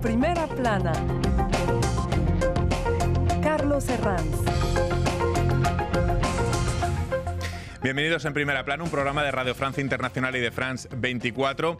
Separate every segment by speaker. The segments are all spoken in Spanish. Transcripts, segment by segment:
Speaker 1: primera plana, Carlos Herranz.
Speaker 2: Bienvenidos en Primera Plana, un programa de Radio Francia Internacional y de France 24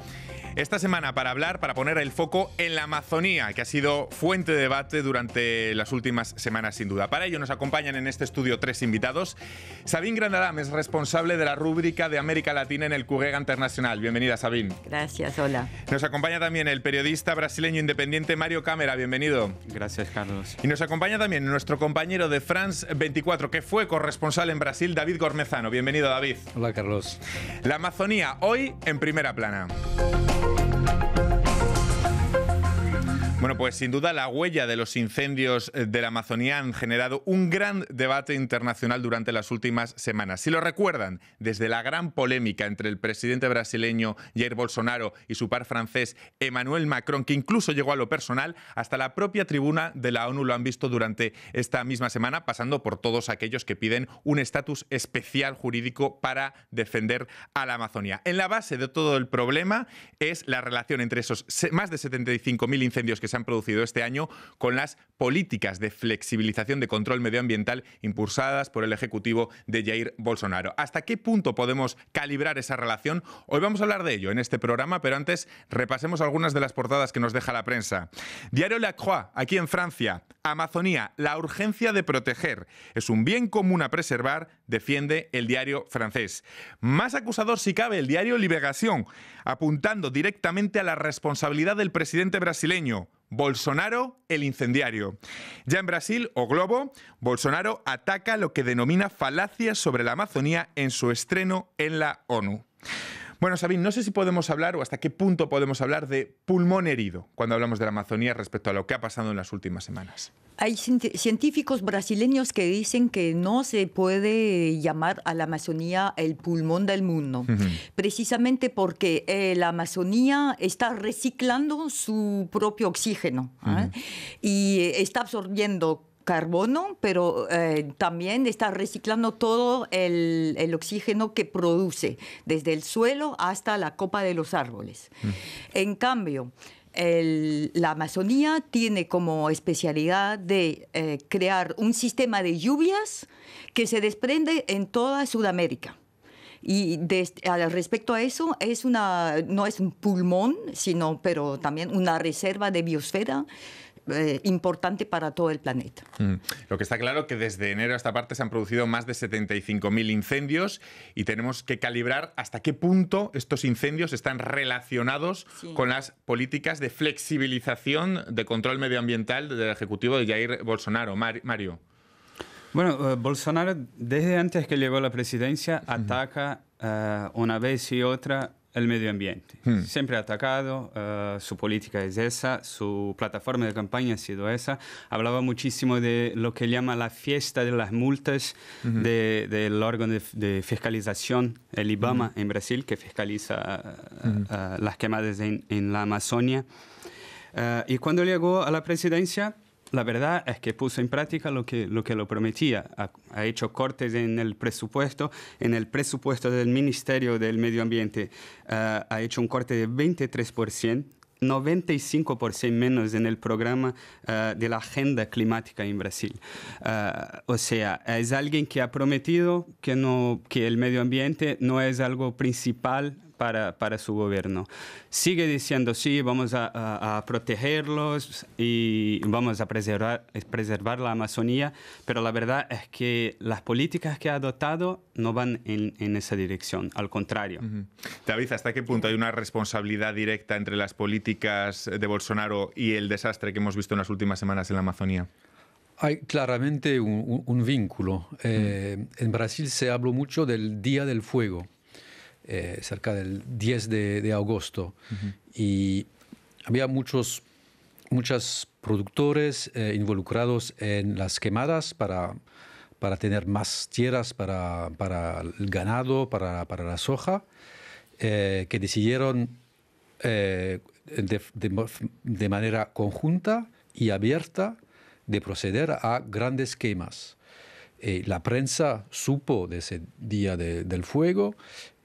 Speaker 2: esta semana para hablar, para poner el foco en la Amazonía, que ha sido fuente de debate durante las últimas semanas sin duda. Para ello nos acompañan en este estudio tres invitados. Sabín Granadam es responsable de la rúbrica de América Latina en el Cugega Internacional. Bienvenida, Sabín.
Speaker 1: Gracias, hola.
Speaker 2: Nos acompaña también el periodista brasileño independiente Mario Cámara, bienvenido. Gracias, Carlos. Y nos acompaña también nuestro compañero de France 24, que fue corresponsal en Brasil, David Gormezano. Bienvenido, David. Hola, Carlos. La Amazonía hoy en primera plana. Bueno, pues sin duda la huella de los incendios eh, de la Amazonía han generado un gran debate internacional durante las últimas semanas. Si lo recuerdan, desde la gran polémica entre el presidente brasileño Jair Bolsonaro y su par francés Emmanuel Macron, que incluso llegó a lo personal, hasta la propia tribuna de la ONU lo han visto durante esta misma semana, pasando por todos aquellos que piden un estatus especial jurídico para defender a la Amazonía. En la base de todo el problema es la relación entre esos más de 75.000 incendios que se han producido este año con las políticas de flexibilización de control medioambiental impulsadas por el Ejecutivo de Jair Bolsonaro. ¿Hasta qué punto podemos calibrar esa relación? Hoy vamos a hablar de ello en este programa, pero antes repasemos algunas de las portadas que nos deja la prensa. Diario La Croix, aquí en Francia, Amazonía, la urgencia de proteger. Es un bien común a preservar, defiende el diario francés. Más acusador si cabe el diario Liberación, apuntando directamente a la responsabilidad del presidente brasileño. Bolsonaro, el incendiario. Ya en Brasil, o Globo, Bolsonaro ataca lo que denomina falacias sobre la Amazonía en su estreno en la ONU. Bueno, Sabine, no sé si podemos hablar o hasta qué punto podemos hablar de pulmón herido cuando hablamos de la Amazonía respecto a lo que ha pasado en las últimas semanas.
Speaker 1: Hay científicos brasileños que dicen que no se puede llamar a la Amazonía el pulmón del mundo, precisamente porque eh, la Amazonía está reciclando su propio oxígeno ¿ah? y eh, está absorbiendo carbono, pero eh, también está reciclando todo el, oxígeno que produce, desde el suelo hasta la copa de los árboles. Mm. En cambio, la Amazonía tiene como especialidad de eh, crear un sistema de lluvias que se desprende en toda Sudamérica. Y respecto a eso, es una, no es un pulmón, sino, pero también una reserva de biosfera eh, importante para todo el planeta.
Speaker 2: Mm. Lo que está claro es que desde enero a esta parte se han producido más de 75.000 incendios y tenemos que calibrar hasta qué punto estos incendios están relacionados con las políticas de flexibilización de control medioambiental del Ejecutivo de Jair Bolsonaro. Mario.
Speaker 3: Bueno, eh, Bolsonaro desde antes que llegó a la presidencia ataca eh, una vez y otra el medio ambiente. Hmm. Siempre ha atacado, eh, su política es esa, su plataforma de campaña ha sido esa. Hablaba muchísimo de lo que llama la fiesta de las multas del órgano de, fiscalización, el IBAMA, en Brasil, que fiscaliza eh, eh, las quemadas en, en la Amazonia. y cuando llegó a la presidencia, la verdad es que puso en práctica lo que lo, que lo prometía. Ha, hecho cortes en el presupuesto, en el presupuesto del Ministerio del Medio Ambiente ah, ha hecho un corte de 23%. 95% menos en el programa ah, de la agenda climática en Brasil. Ah, o sea, es alguien que ha prometido que, no, que el medio ambiente no es algo principal para, para su gobierno. Sigue diciendo, sí, vamos a, protegerlos y vamos a preservar, preservar la Amazonía, pero la verdad es que las políticas que ha adoptado no van en, en esa dirección, al contrario. David, ¿hasta qué punto hay una responsabilidad directa entre las políticas
Speaker 2: de Bolsonaro y el desastre que hemos visto en las últimas semanas en la Amazonía? Hay claramente
Speaker 4: un, vínculo. Eh, en Brasil se habló mucho del Día del Fuego. Eh, cerca del 10 de, agosto. Y había muchos, productores eh, involucrados en las quemadas para, tener más tierras para, el ganado, para, la soja, eh, que decidieron de, de manera conjunta y abierta de proceder a grandes quemas. Eh, la prensa supo de ese día del fuego,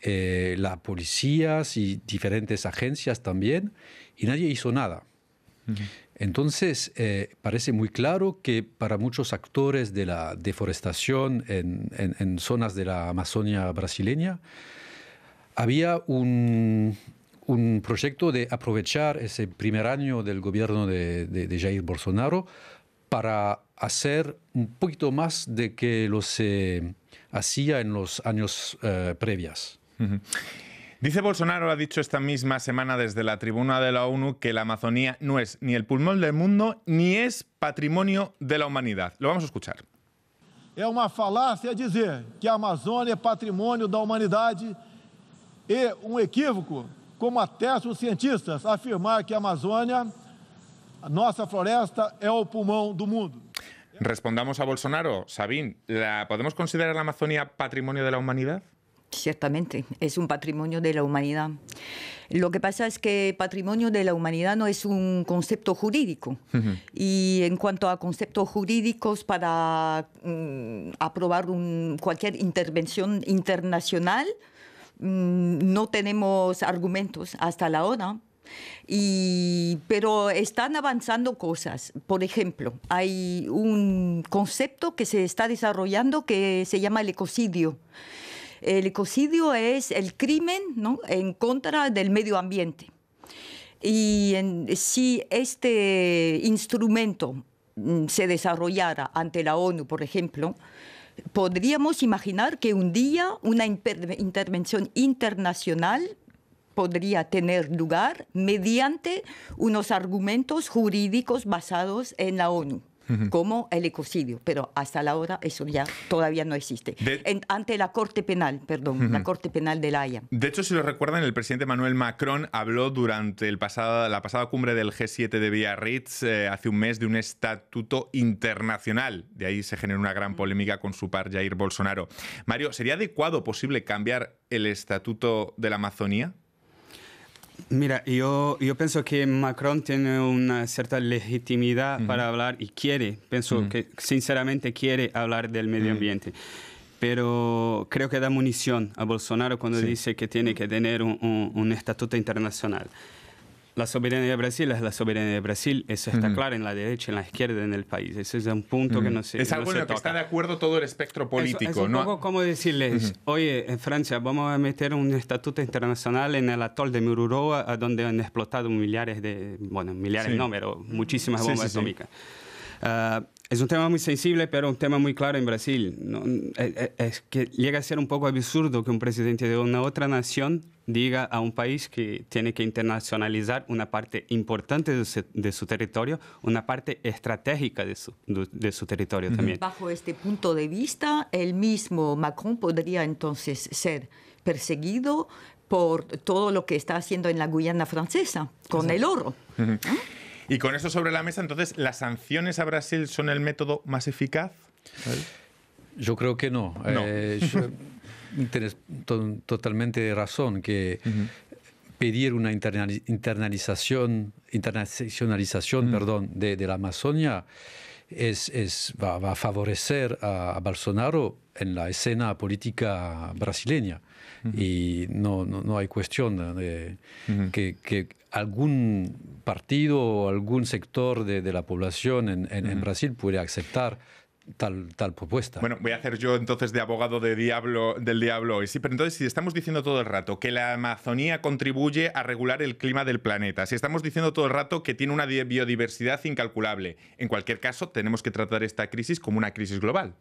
Speaker 4: eh, las policías y diferentes agencias también, y nadie hizo nada. Entonces, eh, parece muy claro que para muchos actores de la deforestación en, zonas de la Amazonia brasileña, había un, proyecto de aprovechar ese primer año del gobierno de Jair Bolsonaro para hacer un poquito más de que lo se hacía en los años eh, previas.
Speaker 2: previos. Dice Bolsonaro, ha dicho esta misma semana desde la tribuna de la ONU, que la Amazonía no es ni el pulmón del mundo ni es patrimonio de la humanidad. Lo vamos a escuchar.
Speaker 4: Es una falacia decir que amazonia es patrimonio de la humanidad... ...y e un um equívoco, como atestan los cientistas, afirmar que la Amazônia nuestra floresta es el pulmón del mundo.
Speaker 2: Respondamos a Bolsonaro. Sabín, ¿podemos considerar la Amazonía patrimonio de la humanidad?
Speaker 1: Ciertamente, es un patrimonio de la humanidad. Lo que pasa es que patrimonio de la humanidad no es un concepto jurídico. Y en cuanto a conceptos jurídicos para mm, aprobar cualquier intervención internacional, mm, no tenemos argumentos hasta la hora pero están avanzando cosas. Por ejemplo, hay un concepto que se está desarrollando que se llama el ecocidio. El ecocidio es el crimen en contra del medio ambiente. Y si este instrumento mm, se desarrollara ante la ONU, por ejemplo, podríamos imaginar que un día una intervención internacional podría tener lugar mediante unos argumentos jurídicos basados en la ONU como el ecocidio, pero hasta la hora eso ya todavía no existe. ante la Corte Penal, perdón, la Corte Penal de La Haya.
Speaker 2: De hecho, si lo recuerdan, el presidente Manuel Macron habló durante el pasado la pasada cumbre del G7 de Biarritz eh, hace un mes de un estatuto internacional. De ahí se generó una gran polémica con su par Jair Bolsonaro. Mario, ¿sería adecuado posible cambiar el estatuto de la Amazonía?
Speaker 3: Mira, yo, pienso que Macron tiene una cierta legitimidad para hablar y quiere, pienso que sinceramente quiere hablar del medio ambiente. Pero creo que da munición a Bolsonaro cuando dice que tiene que tener un, un estatuto internacional. La soberanía de Brasil es la soberanía de Brasil, eso está claro en la derecha, en la izquierda, en el país. Ese es un punto que no se. Es algo en lo que está
Speaker 2: de acuerdo todo el espectro político, no es un cómo
Speaker 3: como decirles, oye, en Francia vamos a meter un estatuto internacional en el atol de Mururoa, donde han explotado millares de. Bueno, millares no, pero muchísimas bombas atómicas. Ah, es un tema muy sensible, pero un tema muy claro en Brasil. Eh, eh, es, que llega a ser un poco absurdo que un presidente de una otra nación diga a un país que tiene que internacionalizar una parte importante de su, territorio, una parte estratégica de su, territorio también.
Speaker 1: Bajo este punto de vista, el mismo Macron podría entonces ser perseguido por todo lo que está haciendo en la Guyana francesa con el oro.
Speaker 2: Y con eso sobre la mesa, entonces, ¿las sanciones a Brasil son el método más eficaz?
Speaker 4: Yo creo que no. Eh, mm, tienes totalmente razón que pedir una internalización, internacionalización perdón, de, la Amazonia es, va, a favorecer a Bolsonaro en la escena política brasileña. Y no, no, no, hay cuestión de que, que, algún partido o algún sector de, de la población en, en, Brasil puede aceptar Tal, tal, propuesta. Bueno, voy a hacer yo entonces de abogado de diablo, del diablo hoy. Sí, pero entonces si estamos diciendo
Speaker 2: todo el rato que la Amazonía contribuye a regular el clima del planeta, si estamos diciendo todo el rato que tiene una biodiversidad incalculable, en cualquier caso tenemos que tratar esta crisis como una crisis global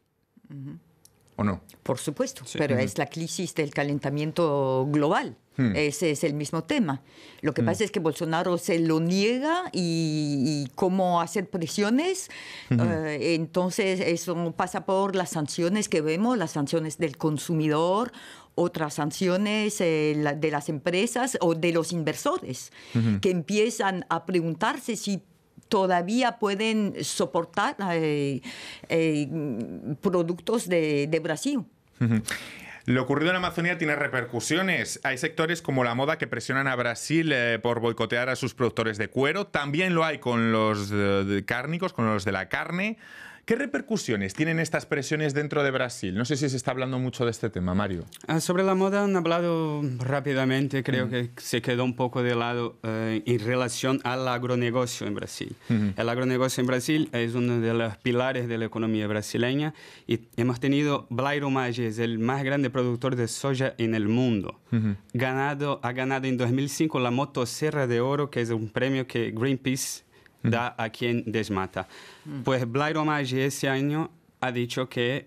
Speaker 2: no?
Speaker 1: Por supuesto, pero es la crisis del calentamiento global. Hmm. Ese es el mismo tema. Lo que hmm. pasa es que Bolsonaro se lo niega y, cómo hacer presiones. Eh, entonces, eso pasa por las sanciones que vemos, las sanciones del consumidor, otras sanciones eh, de las empresas o de los inversores, que empiezan a preguntarse si todavía pueden soportar eh, eh, productos de, Brasil.
Speaker 2: Lo ocurrido en Amazonía tiene repercusiones. Hay sectores como la moda que presionan a Brasil eh, por boicotear a sus productores de cuero. También lo hay con los cárnicos, con los de la carne. ¿Qué repercusiones tienen estas presiones dentro de Brasil? No sé si se está hablando mucho de este tema, Mario.
Speaker 3: Ah, sobre la moda han hablado rápidamente, creo que se quedó un poco de lado eh, en relación al agronegocio en Brasil. El agronegocio en Brasil es uno de los pilares de la economía brasileña y hemos tenido Blairo Maggi, el más grande productor de soya en el mundo. ganado, ha ganado en 2005 la Motosierra de Oro, que es un premio que Greenpeace da a quien desmata. Pues Blair Maggi ese año ha dicho que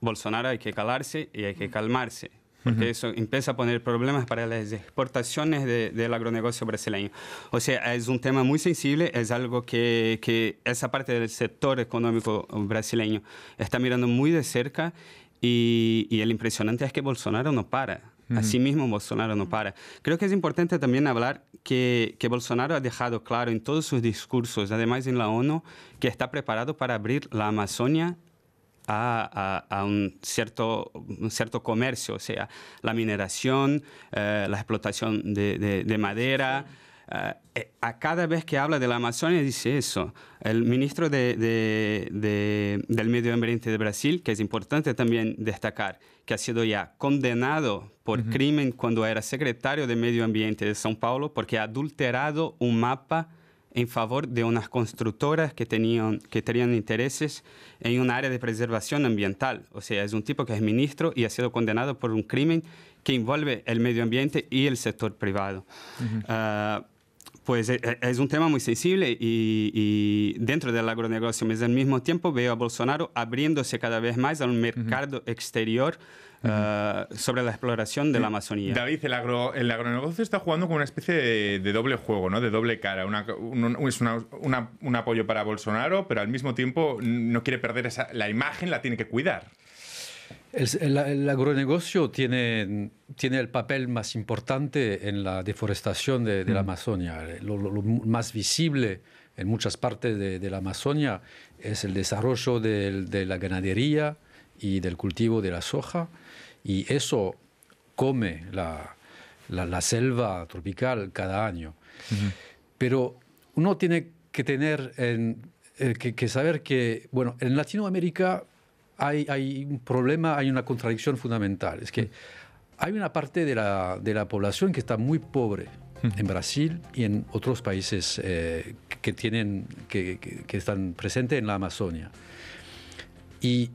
Speaker 3: Bolsonaro hay que calarse y hay que calmarse, porque eso empieza a poner problemas para las exportaciones del agronegocio brasileño. O sea, es un tema muy sensible, es algo que, esa parte del sector económico brasileño está mirando muy de cerca y, y el impresionante es que Bolsonaro no para. Asimismo, Bolsonaro no para. Creo que es importante también hablar que, que, Bolsonaro ha dejado claro en todos sus discursos, además en la ONU, que está preparado para abrir la Amazonia a, a, un, cierto, un cierto comercio, o sea, la mineración, eh, la explotación de, de, madera. Eh, eh, a cada vez que habla de la Amazonia dice eso. El ministro del Medio Ambiente de Brasil, que es importante también destacar, que ha sido ya condenado por crimen cuando era secretario de Medio Ambiente de São Paulo, porque ha adulterado un mapa en favor de unas constructoras que tenían, que tenían intereses en un área de preservación ambiental. O sea, es un tipo que es ministro y ha sido condenado por un crimen que envuelve el medio ambiente y el sector privado. Pues eh, eh, es un tema muy sensible y, dentro del agronegocio, pero al mismo tiempo veo a Bolsonaro abriéndose cada vez más a un mercado exterior eh, sobre la exploración de la Amazonía.
Speaker 2: David, el, agro, el agronegocio está jugando con una especie de, doble juego, ¿no? de doble cara. es un apoyo para Bolsonaro, pero al mismo tiempo no quiere perder la imagen,
Speaker 4: la tiene que cuidar. El, agronegocio tiene, tiene el papel más importante en la deforestación de, la mm. Amazonia. Lo, más visible en muchas partes de, la Amazonia es el desarrollo de, la ganadería y del cultivo de la soja. Y eso come la, selva tropical cada año. Pero uno tiene que tener eh, que saber que, bueno, en Latinoamérica hay, un problema, hay una contradicción fundamental. Es que hay una parte de la, de la población que está muy pobre en Brasil y en otros países eh, que, tienen, que, están presentes en la Amazonia. Y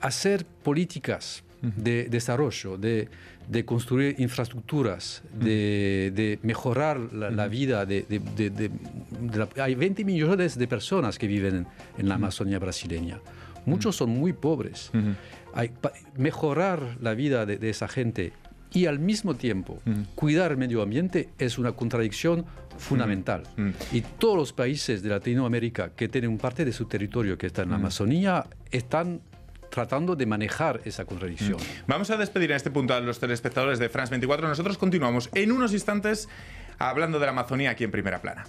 Speaker 4: hacer políticas de desarrollo, de, construir infraestructuras, de, mejorar la, vida de, Hay 20 millones de personas que viven en, en la Amazonia brasileña. Muchos son muy pobres. mejorar la vida de, esa gente y al mismo tiempo cuidar el medio ambiente es una contradicción fundamental. Y todos los países de Latinoamérica que tienen parte de su territorio que está en la Amazonía están tratando de manejar esa contradicción. Vamos a despedir en este punto a los telespectadores de France
Speaker 2: 24. Nosotros continuamos en unos instantes hablando de la Amazonía aquí en primera plana.